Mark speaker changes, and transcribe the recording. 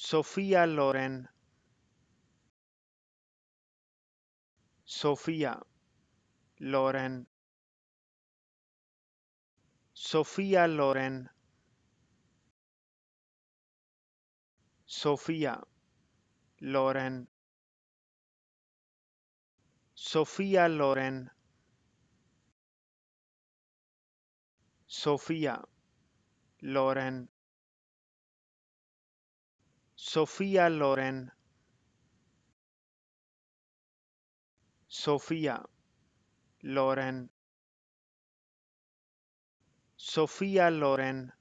Speaker 1: Sofía Loren Sofía Loren Sofía Loren Sofía Loren Sofía Loren Sofía Loren Sofía Loren. Sofía Loren. Sofía Loren.